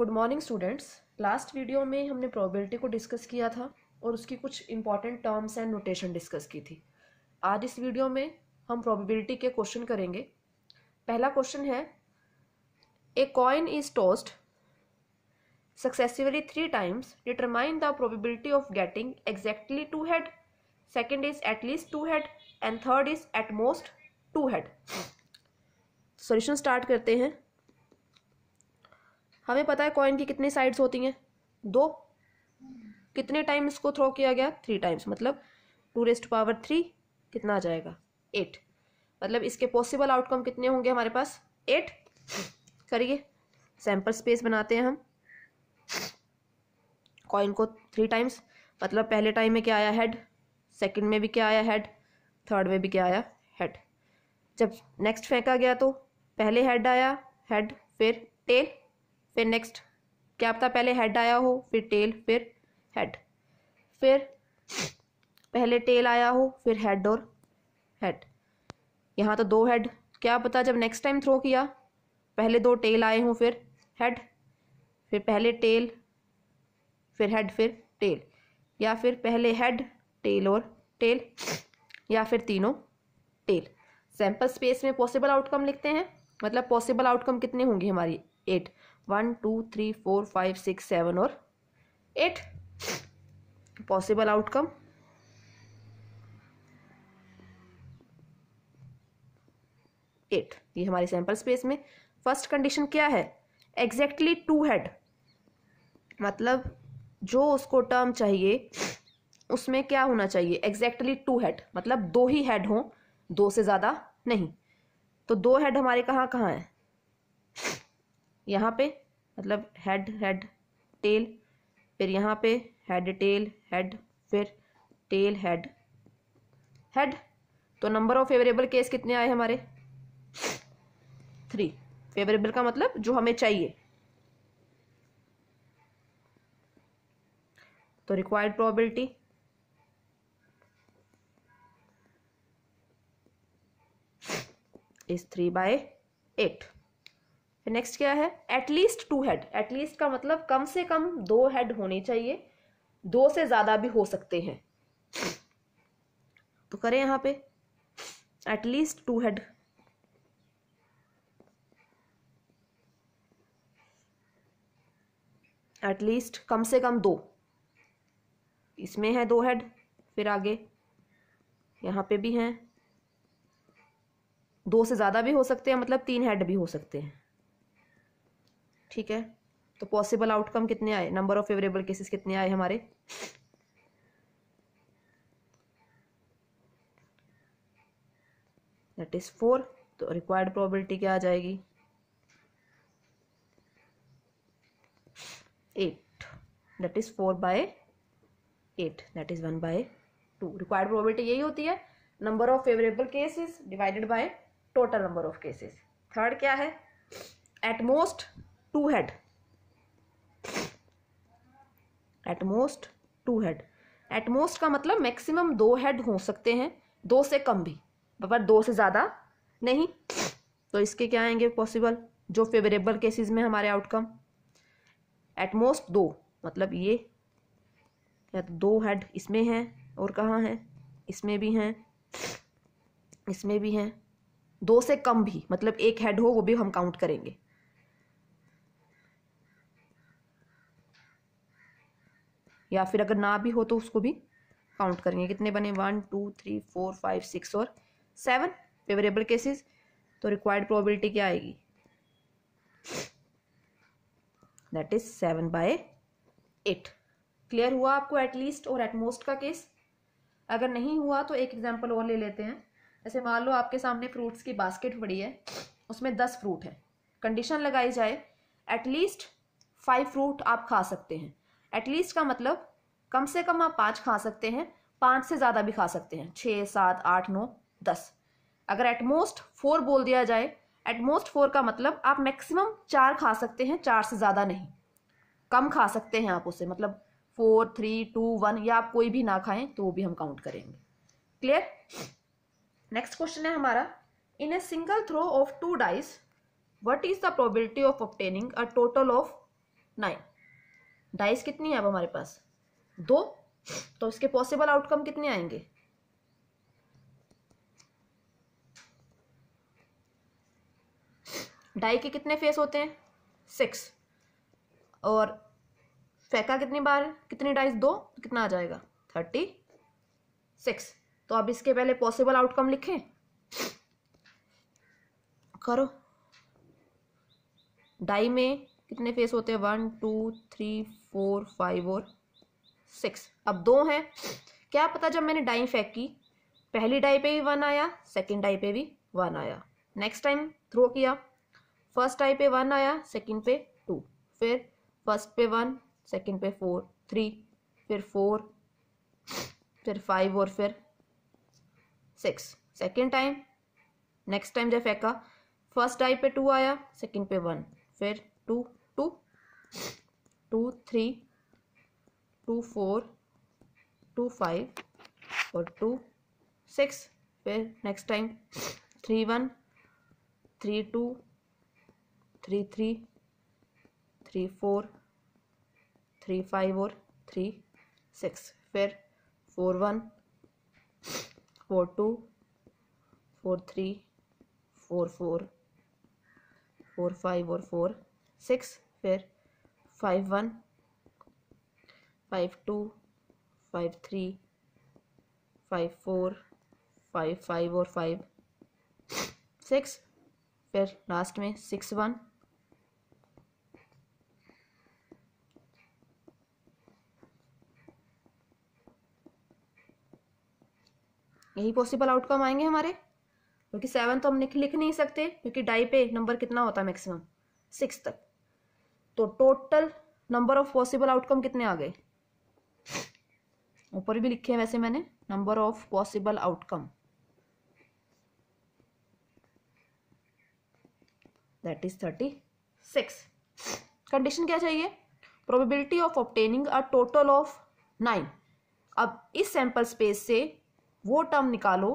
good morning students last video में हमने probability को डिस्कस किया था और उसकी कुछ important terms and notation discuss की थी आज इस वीडियो में हम प्रोबेबिलिटी के क्वेश्चन करेंगे पहला क्वेश्चन है a coin is tossed successively three times determine the probability of getting exactly two head second is at least two head and third is at most two head solution start करते हैं हमें पता है coin की कितनी sides होती हैं दो कितने टाइम इसको थ्रो किया गया थ्री टाइम्स मतलब टू रेस्ट पावर थ्री कितना आ जाएगा एट मतलब इसके पॉसिबल आउटकम कितने होंगे हमारे पास एट करिए सैम्पल स्पेस बनाते हैं हम कॉइन को थ्री टाइम्स मतलब पहले टाइम में क्या आया हेड सेकंड में भी क्या आया हेड थर्ड में भी क्या आया हेड जब नेक्स्ट फेंका गया तो पहले हेड आया हेड फिर टेल फिर नेक्स्ट क्या पता पहले हेड आया हो फिर टेल फिर हेड फिर पहले टेल आया हो फिर हेड और हेड यहाँ तो दो हेड क्या पता जब नेक्स्ट टाइम थ्रो किया पहले दो टेल आए हों फिर हेड फिर पहले टेल फिर हेड फिर टेल या फिर पहले हेड टेल और टेल या फिर तीनों टेल सैम्पल स्पेस में पॉसिबल आउटकम लिखते हैं मतलब पॉसिबल आउटकम कितने होंगे हमारी eight one two three four five six seven और एट पॉसिबल आउटकम एट ये हमारी सैंपल स्पेस में फर्स्ट कंडीशन क्या है एग्जैक्टली टू हेड मतलब जो उसको टर्म चाहिए उसमें क्या होना चाहिए एग्जैक्टली टू हेड मतलब दो ही हेड हो दो से ज़्यादा नहीं तो दो हेड हमारे कहाँ कहाँ हैं यहाँ पे मतलब हेड हेड टेल फिर यहाँ पे हेड टेल हेड फिर टेल हेड हेड तो नंबर ऑफ फेवरेबल केस कितने आए हमारे थ्री फेवरेबल का मतलब जो हमें चाहिए तो required probability is three by eight फिर नेक्स्ट क्या है एटलीस्ट टू हेड एटलीस्ट का मतलब कम से कम दो हेड होने चाहिए दो से ज़्यादा भी हो सकते हैं तो करें यहां पे एटलीस्ट टू हेड एटलीस्ट कम से कम दो इसमें है दो हेड फिर आगे यहां पे भी हैं दो से ज़्यादा भी हो सकते हैं मतलब तीन हेड भी हो सकते हैं ठीक है तो पॉसिबल आउटकम कितने आए नंबर ऑफ फेवरेबल केसेस कितने आए हमारे दैट इज फोर तो रिक्वायर्ड प्रोबेबिलिटी क्या आ जाएगी eight that is four by eight that is one by two required probability यही होती है number of favourable cases divided by total number of cases third क्या है at most two head at most two head at most का मतलब maximum दो head हो सकते हैं दो से कम भी पर दो से ज़्यादा नहीं तो इसके क्या आएंगे पॉसिबल जो फेवरेबल केसेस में हमारे आउटकम एटमोस्ट दो मतलब ये या तो दो हेड इसमें हैं और कहाँ हैं इसमें भी हैं इसमें भी हैं दो से कम भी मतलब एक हेड हो वो भी हम काउंट करेंगे या फिर अगर ना भी हो तो उसको भी काउंट करेंगे कितने बने one two three four five six और सेवन फेवरेबल केसेस तो रिक्वायर्ड प्रोबेबिलिटी क्या आएगी that is seven by eight clear हुआ आपको एटलीस्ट और एटमोस्ट का केस अगर नहीं हुआ तो एक एग्जाम्पल और ले लेते हैं जैसे मान लो आपके सामने फ्रूट्स की बास्केट पड़ी है उसमें दस फ्रूट है कंडीशन लगाई जाए एटलीस्ट फाइव फ्रूट आप खा सकते हैं एटलीस्ट का मतलब कम से कम आप पाँच खा सकते हैं पाँच से ज़्यादा भी खा सकते हैं छः सात आठ नौ दस अगर एटमोस्ट फोर बोल दिया जाए एटमोस्ट फोर का मतलब आप मैक्सिमम चार खा सकते हैं चार से ज़्यादा नहीं कम खा सकते हैं आप उसे मतलब फोर थ्री टू वन या आप कोई भी ना खाएं तो वो भी हम काउंट करेंगे क्लियर नेक्स्ट क्वेश्चन है हमारा in a single throw of two dice what is the probability of obtaining a total of nine dice कितनी है अब हमारे पास दो तो इसके पॉसिबल आउटकम कितने आएंगे डाई के कितने फेस होते हैं सिक्स और फेंका कितनी बार कितनी डाइस दो तो कितना आ जाएगा थर्टी सिक्स तो अब इसके पहले पॉसिबल आउटकम लिखें करो डाई में कितने फेस होते हैं one two three four five और सिक्स अब दो हैं क्या पता जब मैंने डाई फेंक की पहली डाई पे भी वन आया सेकेंड डाई पे भी वन आया नेक्स्ट टाइम थ्रो किया फर्स्ट डाई पे वन आया सेकेंड पे टू फिर फर्स्ट पे वन सेकेंड पे फोर थ्री फिर फोर फिर फाइव और फिर six second time next time जब फेंका फर्स्ट डाई पे टू आया सेकेंड पे वन फिर two two two three two four two five और टू सिक्स फिर next time three one three two three three three four three five और three six फिर four one four two four three four four four five और four six फिर five one five two five three five four five five और five six फिर last में six one यही possible outcome आएंगे हमारे क्योंकि सेवन तो हम लिख लिख नहीं सकते क्योंकि डाई पे नंबर कितना होता है मैक्सिमम सिक्स तक तो total number of possible outcome कितने आ गए ऊपर भी लिखे हैं वैसे मैंने number of possible outcome that is thirty six condition क्या चाहिए probability of obtaining a total of nine अब इस सैंपल स्पेस से वो टर्म निकालो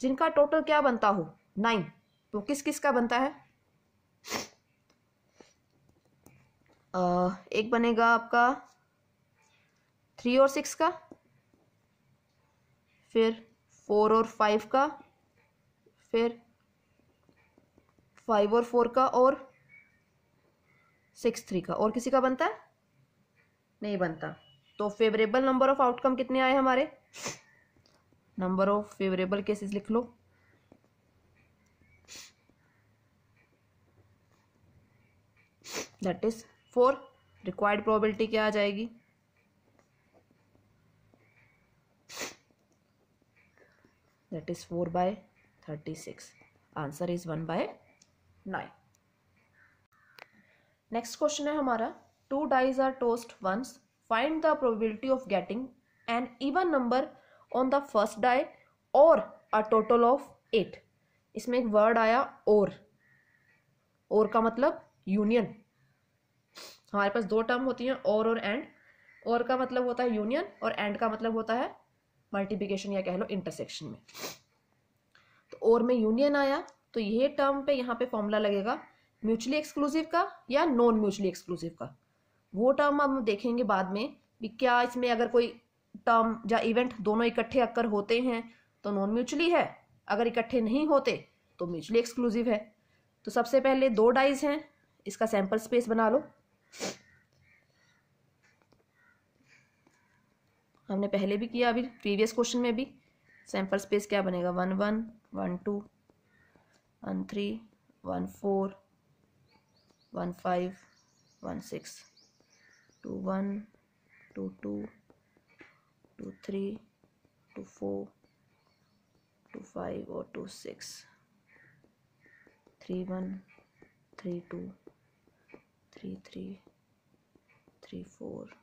जिनका टोटल क्या बनता हो नाइन तो किस किस का बनता है एक बनेगा आपका थ्री और सिक्स का फिर फोर और फाइव का फिर फाइव और फोर का और सिक्स थ्री का और किसी का बनता है नहीं बनता तो फेवरेबल नंबर ऑफ आउटकम कितने आए हमारे नंबर ऑफ फेवरेबल केसेस लिख लो that is four required probability क्या आ जाएगी is four by thirty six answer is one by nine next question है हमारा two dice are tossed once find the probability of getting an even number on the first die और a total of eight इसमें एक word आया और और का मतलब यूनियन हमारे पास दो टर्म होती हैं और और एंड और का मतलब होता है यूनियन और एंड का मतलब होता है मल्टीप्लीकेशन या कह लो इंटरसेक्शन में तो और में यूनियन आया तो ये टर्म पे यहाँ पे फॉर्मूला लगेगा म्यूचुअली एक्सक्लूसिव का या नॉन म्यूचुअली एक्सक्लूसिव का वो टर्म हम देखेंगे बाद में कि क्या इसमें अगर कोई टर्म या इवेंट दोनों इकट्ठे अक्कर होते हैं तो नॉन म्यूचुअली है अगर इकट्ठे नहीं होते तो म्यूचुअली एक्सक्लूसिव है तो सबसे पहले दो डाइज हैं इसका सैम्पल स्पेस बना लो हमने पहले भी किया अभी प्रीवियस क्वेश्चन में भी सैम्पल स्पेस क्या बनेगा one one one two one three one four one five one six two one two two two three two four two five और two six three one three two three three three four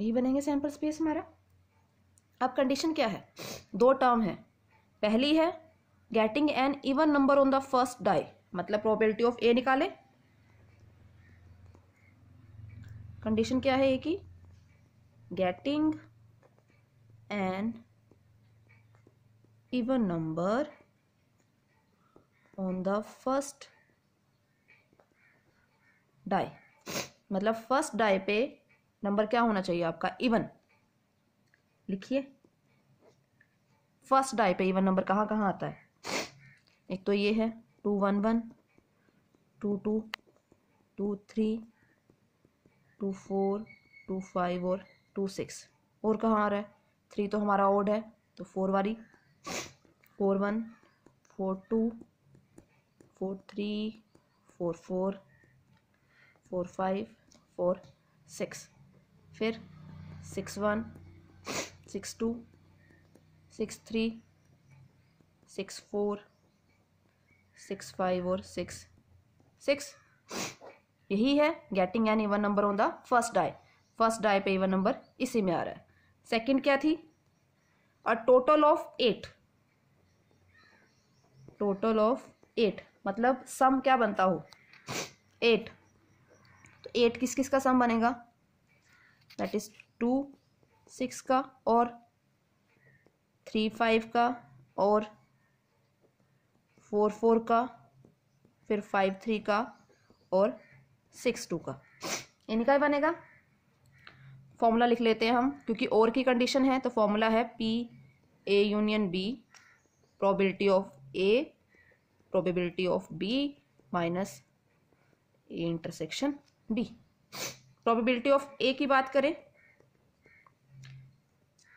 यही बनेंगे sample space हमारा अब condition क्या है दो term है पहली है getting an even number on the first die मतलब प्रोबेबिलिटी ऑफ ए निकाले कंडीशन क्या है ए की getting an even number on the first die मतलब फर्स्ट डाई पे नंबर क्या होना चाहिए आपका इवन लिखिए फर्स्ट डाई पे इवन नंबर कहाँ कहाँ आता है एक तो ये है two one one two two two three two four two five और टू सिक्स और कहाँ आ रहा है थ्री तो हमारा ओड है तो फोर वाली four one four two four three four four four five four six फिर six one six two six three six four six five और सिक्स सिक्स यही है getting an even number on the first die first die पे even number इसी में आ रहा है सेकंड क्या थी a total of eight total of eight मतलब सम क्या बनता हो एट तो एट किस किस का सम बनेगा दैट इज टू सिक्स का और थ्री फाइव का और फोर फोर का फिर फाइव थ्री का और सिक्स टू का इनका ही बनेगा फॉर्मूला लिख लेते हैं हम क्योंकि और की कंडीशन है तो फॉर्मूला है P A union B probability of A probability of B minus A intersection B probability of A की बात करें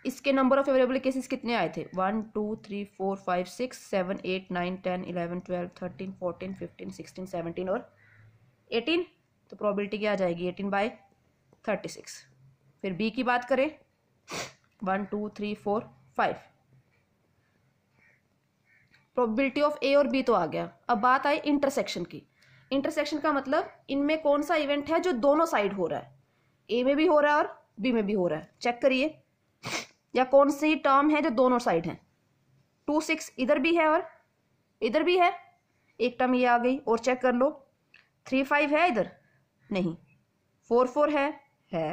इसके नंबर ऑफ अवेलेबल केसेस कितने आए थे one two three four five six seven eight nine ten eleven twelve thirteen fourteen fifteen sixteen seventeen और eighteen तो probability क्या आ जाएगी एटीन बाई थर्टी सिक्स फिर बी की बात करें one two three four five probability of A और बी तो आ गया अब बात आई इंटरसेक्शन की इंटरसेक्शन का मतलब इनमें कौन सा इवेंट है जो दोनों साइड हो रहा है ए में भी हो रहा है और बी में भी हो रहा है चेक करिए या कौन सी टर्म है जो दोनों साइड है टू सिक्स इधर भी है और इधर भी है एक टर्म ये आ गई और चेक कर लो थ्री फाइव है इधर नहीं फोर फोर है है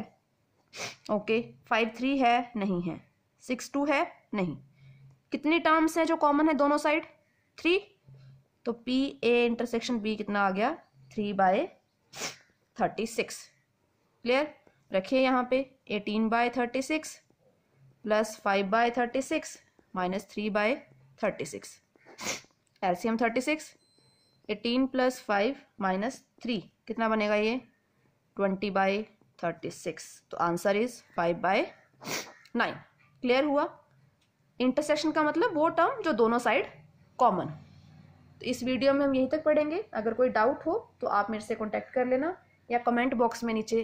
ओके फाइव थ्री है नहीं है सिक्स टू है नहीं कितनी टर्म्स हैं जो कॉमन है दोनों साइड थ्री तो पी ए इंटरसेक्शन बी कितना आ गया three by thirty six clear रखिए यहाँ पे eighteen by thirty six plus five by thirty six minus three by thirty six LCM thirty six eighteen plus five minus three कितना बनेगा ये twenty by thirty six तो answer is five by nine clear हुआ intersection का मतलब वो term जो दोनों साइड कॉमन तो इस वीडियो में हम यहीं तक पढ़ेंगे अगर कोई डाउट हो तो आप मेरे से कॉन्टैक्ट कर लेना या कमेंट बॉक्स में नीचे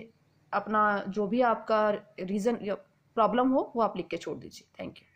अपना जो भी आपका रीज़न प्रॉब्लम हो वो आप लिख के छोड़ दीजिए थैंक यू